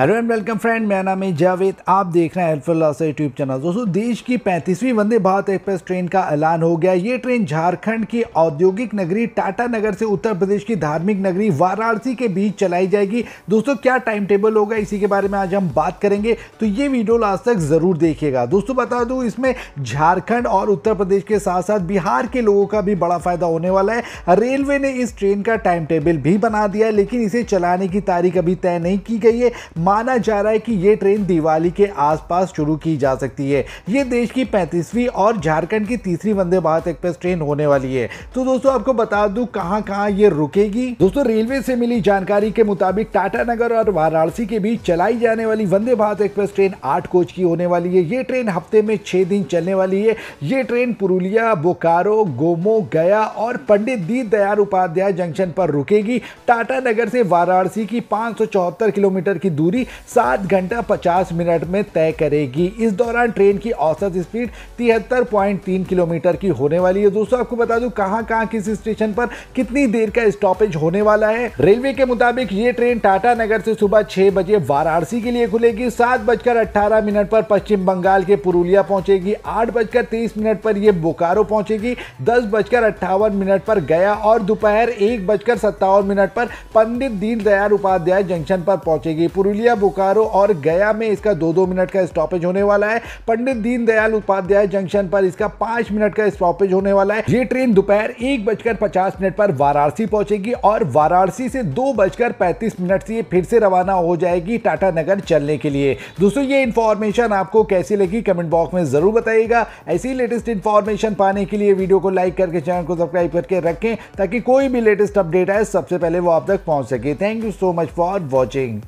hello and welcome friend मेरा नाम है जावेद आप देख रहे हैं से यूट्यूब चैनल दोस्तों देश की 35वीं वंदे भारत एक्सप्रेस ट्रेन का ऐलान हो गया ये ट्रेन झारखंड की औद्योगिक नगरी टाटा नगर से उत्तर प्रदेश की धार्मिक नगरी वाराणसी के बीच चलाई जाएगी दोस्तों क्या टाइम टेबल होगा इसी के बारे में आज हम बात करेंगे तो ये वीडियो लास्ट तक ज़रूर देखिएगा दोस्तों बता दूँ इसमें झारखंड और उत्तर प्रदेश के साथ साथ बिहार के लोगों का भी बड़ा फ़ायदा होने वाला है रेलवे ने इस ट्रेन का टाइम टेबल भी बना दिया लेकिन इसे चलाने की तारीख अभी तय नहीं की गई है माना जा रहा है कि ये ट्रेन दिवाली के आसपास शुरू की जा सकती है ये देश की पैंतीसवीं और झारखंड की तीसरी वंदे भारत एक्सप्रेस ट्रेन होने वाली है तो दोस्तों आपको बता दूं कहां कहां ये रुकेगी दोस्तों रेलवे से मिली जानकारी के मुताबिक टाटानगर और वाराणसी के बीच चलाई जाने वाली वंदे भारत एक्सप्रेस ट्रेन आठ कोच की होने वाली है ये ट्रेन हफ्ते में छह दिन चलने वाली है ये ट्रेन पुरुलिया बोकारो गोमो गया और पंडित दीन दयाल उपाध्याय जंक्शन पर रुकेगी टाटानगर से वाराणसी की पांच किलोमीटर की दूरी भी सात घंटा पचास मिनट में तय करेगी इस दौरान ट्रेन की औसत स्पीड तिहत्तर पॉइंट तीन किलोमीटर की होने वाली है दोस्तों आपको बता दू कहाँ कहाँ किस स्टेशन पर कितनी देर का स्टॉपेज होने वाला है रेलवे के मुताबिक ये ट्रेन टाटा नगर से सुबह छह बजे वाराणसी के लिए खुलेगी सात बजकर अट्ठारह मिनट पर पश्चिम बंगाल के पुरुलिया पहुंचेगी आठ बजकर तेईस मिनट पर यह बोकारो पहुंचेगी दस बजकर अट्ठावन मिनट पर गया और दोपहर एक बजकर सत्तावन मिनट पर पंडित दीनदयाल उपाध्याय जंक्शन पर पहुंचेगी पुरुलिया बलिया बोकारो और गया में इसका दो दो मिनट का स्टॉपेज होने वाला है पंडित दीनदयाल उपाध्याय जंक्शन पर इसका पांच मिनट का स्टॉपेज होने वाला है ये ट्रेन दोपहर एक बजकर पचास मिनट पर वाराणसी पहुंचेगी और वाराणसी से दो बजकर पैंतीस मिनट से फिर से रवाना हो जाएगी टाटा नगर चलने के लिए दोस्तों ये इन्फॉर्मेशन आपको कैसी लगी कमेंट बॉक्स में जरूर बताइएगा ऐसी लेटेस्ट इन्फॉर्मेशन पाने के लिए वीडियो को लाइक करके चैनल को सब्सक्राइब करके रखें ताकि कोई भी लेटेस्ट अपडेट आए सबसे पहले वो आप तक पहुंच सके thank you so much for watching